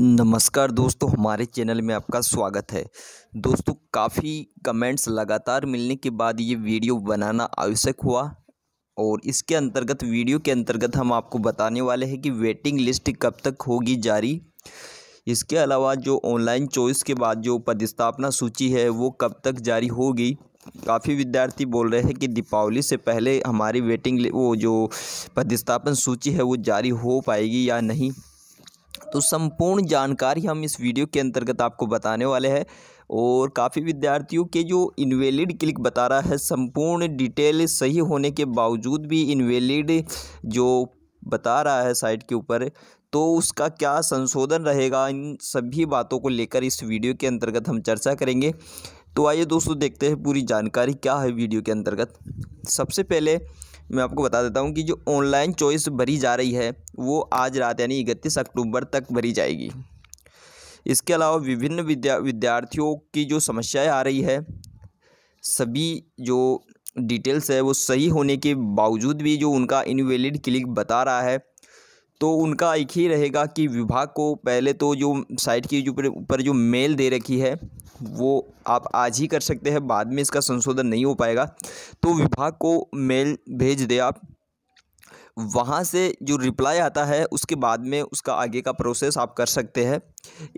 नमस्कार दोस्तों हमारे चैनल में आपका स्वागत है दोस्तों काफ़ी कमेंट्स लगातार मिलने के बाद ये वीडियो बनाना आवश्यक हुआ और इसके अंतर्गत वीडियो के अंतर्गत हम आपको बताने वाले हैं कि वेटिंग लिस्ट कब तक होगी जारी इसके अलावा जो ऑनलाइन चॉइस के बाद जो पदस्थापना सूची है वो कब तक जारी होगी काफ़ी विद्यार्थी बोल रहे हैं कि दीपावली से पहले हमारी वेटिंग वो जो पदस्थापन सूची है वो जारी हो पाएगी या नहीं तो संपूर्ण जानकारी हम इस वीडियो के अंतर्गत आपको बताने वाले हैं और काफ़ी विद्यार्थियों के जो इनवेलिड क्लिक बता रहा है संपूर्ण डिटेल सही होने के बावजूद भी इनवेलिड जो बता रहा है साइट के ऊपर तो उसका क्या संशोधन रहेगा इन सभी बातों को लेकर इस वीडियो के अंतर्गत हम चर्चा करेंगे तो आइए दोस्तों देखते हैं पूरी जानकारी क्या है वीडियो के अंतर्गत सबसे पहले मैं आपको बता देता हूँ कि जो ऑनलाइन चॉइस भरी जा रही है वो आज रात यानी इकतीस अक्टूबर तक भरी जाएगी इसके अलावा विभिन्न विद्या विद्यार्थियों की जो समस्याएं आ रही है सभी जो डिटेल्स है वो सही होने के बावजूद भी जो उनका इनवेलिड क्लिक बता रहा है तो उनका एक ही रहेगा कि विभाग को पहले तो जो साइट की जो ऊपर जो मेल दे रखी है वो आप आज ही कर सकते हैं बाद में इसका संशोधन नहीं हो पाएगा तो विभाग को मेल भेज दे आप वहाँ से जो रिप्लाई आता है उसके बाद में उसका आगे का प्रोसेस आप कर सकते हैं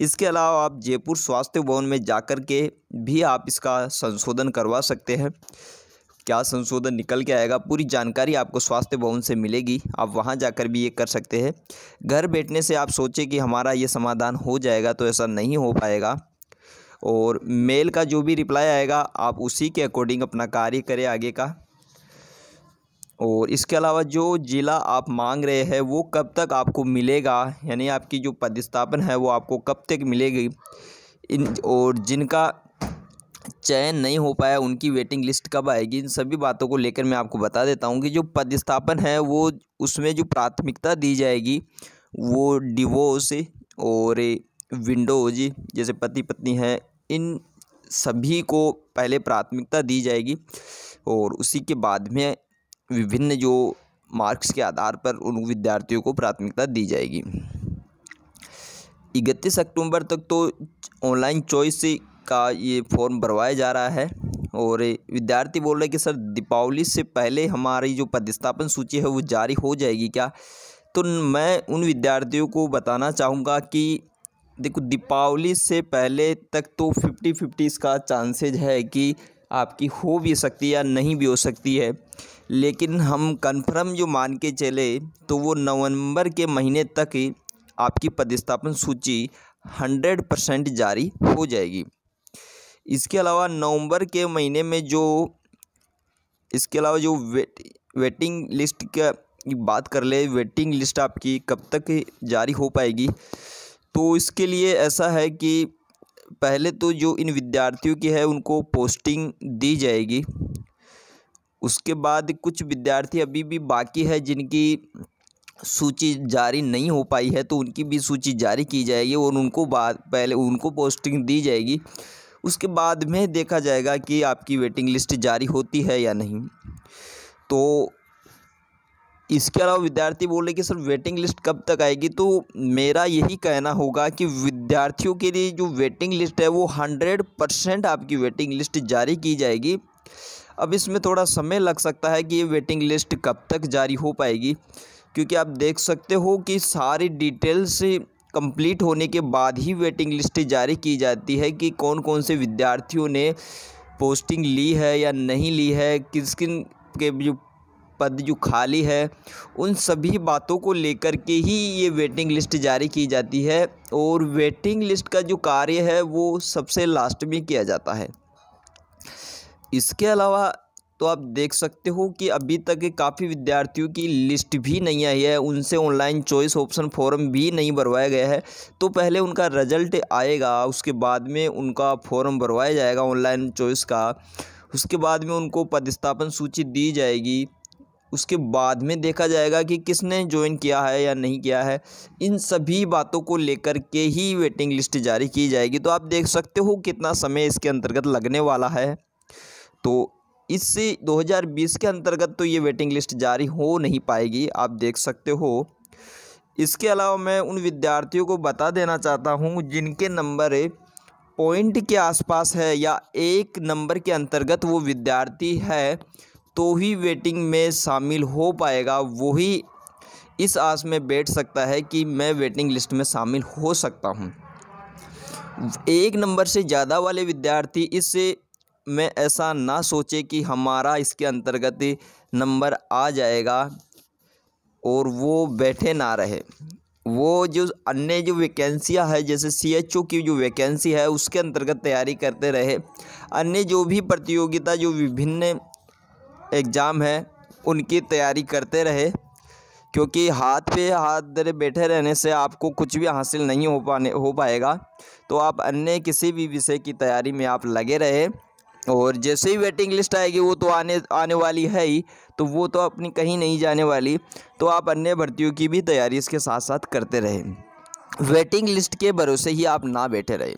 इसके अलावा आप जयपुर स्वास्थ्य भवन में जाकर के भी आप इसका संशोधन करवा सकते हैं क्या संशोधन निकल के आएगा पूरी जानकारी आपको स्वास्थ्य भवन से मिलेगी आप वहाँ जाकर भी ये कर सकते हैं घर बैठने से आप सोचें कि हमारा ये समाधान हो जाएगा तो ऐसा नहीं हो पाएगा और मेल का जो भी रिप्लाई आएगा आप उसी के अकॉर्डिंग अपना कार्य करें आगे का और इसके अलावा जो ज़िला आप मांग रहे हैं वो कब तक आपको मिलेगा यानी आपकी जो पदस्थापन है वो आपको कब तक मिलेगी इन और जिनका चयन नहीं हो पाया उनकी वेटिंग लिस्ट कब आएगी इन सभी बातों को लेकर मैं आपको बता देता हूँ कि जो पदस्थापन है वो उसमें जो प्राथमिकता दी जाएगी वो डिवोर्स और विंडोज जैसे पति पत्नी हैं इन सभी को पहले प्राथमिकता दी जाएगी और उसी के बाद में विभिन्न जो मार्क्स के आधार पर उन विद्यार्थियों को प्राथमिकता दी जाएगी इकतीस अक्टूबर तक तो ऑनलाइन चॉइस का ये फॉर्म भरवाया जा रहा है और विद्यार्थी बोल रहे हैं कि सर दीपावली से पहले हमारी जो पदस्थापन सूची है वो जारी हो जाएगी क्या तो मैं उन विद्यार्थियों को बताना चाहूँगा कि देखो दीपावली से पहले तक तो फिफ्टी फिफ्टी इसका चांसेज है कि आपकी हो भी सकती है या नहीं भी हो सकती है लेकिन हम कन्फर्म जो मान के चले तो वो नवंबर के महीने तक ही आपकी पदस्थापन सूची हंड्रेड परसेंट जारी हो जाएगी इसके अलावा नवंबर के महीने में जो इसके अलावा जो वेट वेटिंग लिस्ट का बात कर ले वेटिंग लिस्ट आपकी कब तक जारी हो पाएगी तो इसके लिए ऐसा है कि पहले तो जो इन विद्यार्थियों की है उनको पोस्टिंग दी जाएगी उसके बाद कुछ विद्यार्थी अभी भी बाकी है जिनकी सूची जारी नहीं हो पाई है तो उनकी भी सूची जारी की जाएगी और उनको बाद पहले उनको पोस्टिंग दी जाएगी उसके बाद में देखा जाएगा कि आपकी वेटिंग लिस्ट जारी होती है या नहीं तो इसके अलावा विद्यार्थी बोले कि सर वेटिंग लिस्ट कब तक आएगी तो मेरा यही कहना होगा कि विद्यार्थियों के लिए जो वेटिंग लिस्ट है वो हंड्रेड परसेंट आपकी वेटिंग लिस्ट जारी की जाएगी अब इसमें थोड़ा समय लग सकता है कि ये वेटिंग लिस्ट कब तक जारी हो पाएगी क्योंकि आप देख सकते हो कि सारी डिटेल्स कंप्लीट होने के बाद ही वेटिंग लिस्ट जारी की जाती है कि कौन कौन से विद्यार्थियों ने पोस्टिंग ली है या नहीं ली है किस किन के जो पद जो खाली है उन सभी बातों को लेकर के ही ये वेटिंग लिस्ट जारी की जाती है और वेटिंग लिस्ट का जो कार्य है वो सबसे लास्ट में किया जाता है इसके अलावा तो आप देख सकते हो कि अभी तक काफ़ी विद्यार्थियों की लिस्ट भी नहीं आई है उनसे ऑनलाइन चॉइस ऑप्शन फॉर्म भी नहीं भरवाया गया है तो पहले उनका रिजल्ट आएगा उसके बाद में उनका फॉर्म भरवाया जाएगा ऑनलाइन चॉइस का उसके बाद में उनको पदस्थापन सूची दी जाएगी उसके बाद में देखा जाएगा कि किसने ज्वाइन किया है या नहीं किया है इन सभी बातों को लेकर के ही वेटिंग लिस्ट जारी की जाएगी तो आप देख सकते हो कितना समय इसके अंतर्गत लगने वाला है तो इस 2020 के अंतर्गत तो ये वेटिंग लिस्ट जारी हो नहीं पाएगी आप देख सकते हो इसके अलावा मैं उन विद्यार्थियों को बता देना चाहता हूँ जिनके नंबर पॉइंट के आसपास है या एक नंबर के अंतर्गत वो विद्यार्थी है तो ही वेटिंग में शामिल हो पाएगा वही इस आस में बैठ सकता है कि मैं वेटिंग लिस्ट में शामिल हो सकता हूँ एक नंबर से ज़्यादा वाले विद्यार्थी इस में ऐसा ना सोचे कि हमारा इसके अंतर्गत नंबर आ जाएगा और वो बैठे ना रहे वो जो अन्य जो वैकेंसियां है जैसे सीएचओ की जो वैकेंसी है उसके अंतर्गत तैयारी करते रहे अन्य जो भी प्रतियोगिता जो विभिन्न एग्ज़ाम है उनकी तैयारी करते रहे क्योंकि हाथ पे हाथ धरे बैठे रहने से आपको कुछ भी हासिल नहीं हो पाने हो पाएगा तो आप अन्य किसी भी विषय की तैयारी में आप लगे रहे और जैसे ही वेटिंग लिस्ट आएगी वो तो आने आने वाली है ही तो वो तो अपनी कहीं नहीं जाने वाली तो आप अन्य भर्तियों की भी तैयारी इसके साथ साथ करते रहें वेटिंग लिस्ट के भरोसे ही आप ना बैठे रहें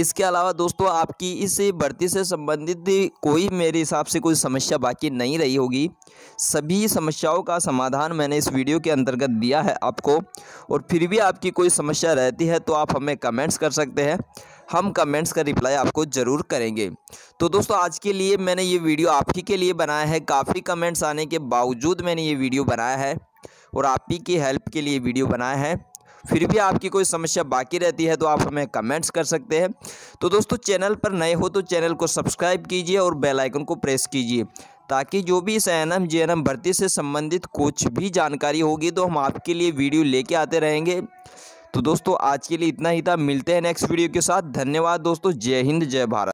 इसके अलावा दोस्तों आपकी इस भर्ती से संबंधित कोई मेरे हिसाब से कोई समस्या बाकी नहीं रही होगी सभी समस्याओं का समाधान मैंने इस वीडियो के अंतर्गत दिया है आपको और फिर भी आपकी कोई समस्या रहती है तो आप हमें कमेंट्स कर सकते हैं हम कमेंट्स का रिप्लाई आपको ज़रूर करेंगे तो दोस्तों आज के लिए मैंने ये वीडियो आप ही के लिए बनाया है काफ़ी कमेंट्स आने के बावजूद मैंने ये वीडियो बनाया है और आप ही की हेल्प के लिए वीडियो बनाया है फिर भी आपकी कोई समस्या बाकी रहती है तो आप हमें कमेंट्स कर सकते हैं तो दोस्तों चैनल पर नए हो तो चैनल को सब्सक्राइब कीजिए और बेल आइकन को प्रेस कीजिए ताकि जो भी इस एन एम जे भर्ती से संबंधित कुछ भी जानकारी होगी तो हम आपके लिए वीडियो लेके आते रहेंगे तो दोस्तों आज के लिए इतना ही था मिलते हैं नेक्स्ट वीडियो के साथ धन्यवाद दोस्तों जय हिंद जय भारत